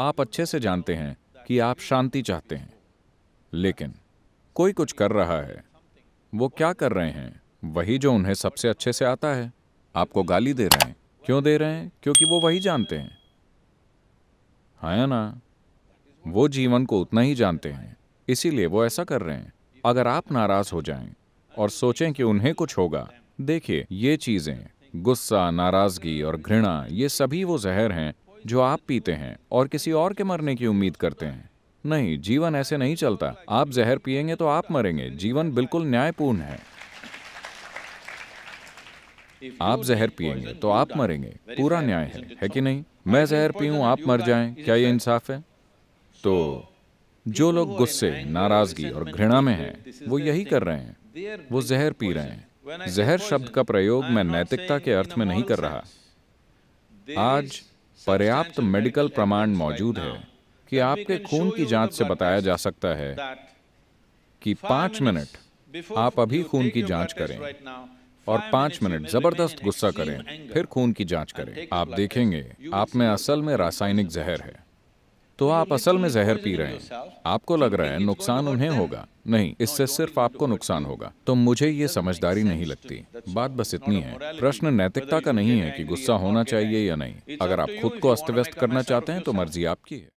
आप अच्छे से जानते हैं कि आप शांति चाहते हैं लेकिन कोई कुछ कर रहा है वो क्या कर रहे हैं वही जो उन्हें सबसे अच्छे से आता है आपको गाली दे रहे हैं क्यों दे रहे हैं क्योंकि वो वही जानते हैं है हाँ ना वो जीवन को उतना ही जानते हैं इसीलिए वो ऐसा कर रहे हैं अगर आप नाराज हो जाएं और सोचें कि उन्हें कुछ होगा देखिए ये चीजें गुस्सा नाराजगी और घृणा ये सभी वो जहर हैं जो आप पीते हैं और किसी और के मरने की उम्मीद करते हैं नहीं जीवन ऐसे नहीं चलता आप जहर पिएंगे तो आप मरेंगे जीवन बिल्कुल न्यायपूर्ण है आप जहर पिएंगे तो आप मरेंगे पूरा न्याय है है कि नहीं मैं जहर पीऊं आप मर जाएं क्या ये इंसाफ है तो जो लोग गुस्से नाराजगी और घृणा में हैं वो यही कर रहे हैं वो जहर पी रहे हैं जहर शब्द का प्रयोग मैं नैतिकता के अर्थ में नहीं कर रहा आज पर्याप्त मेडिकल प्रमाण मौजूद है कि आपके खून की जांच से बताया जा सकता है कि पांच मिनट आप अभी खून की जांच करें और पांच मिनट जबरदस्त गुस्सा करें फिर खून की जांच करें आप देखेंगे आप में असल में रासायनिक जहर है तो आप असल में जहर पी रहे हैं आपको लग रहा है नुकसान उन्हें होगा नहीं इससे सिर्फ आपको नुकसान होगा तो मुझे ये समझदारी नहीं लगती बात बस इतनी है प्रश्न नैतिकता का नहीं है कि गुस्सा होना चाहिए या नहीं अगर आप खुद को अस्त व्यस्त करना चाहते हैं तो मर्जी आपकी है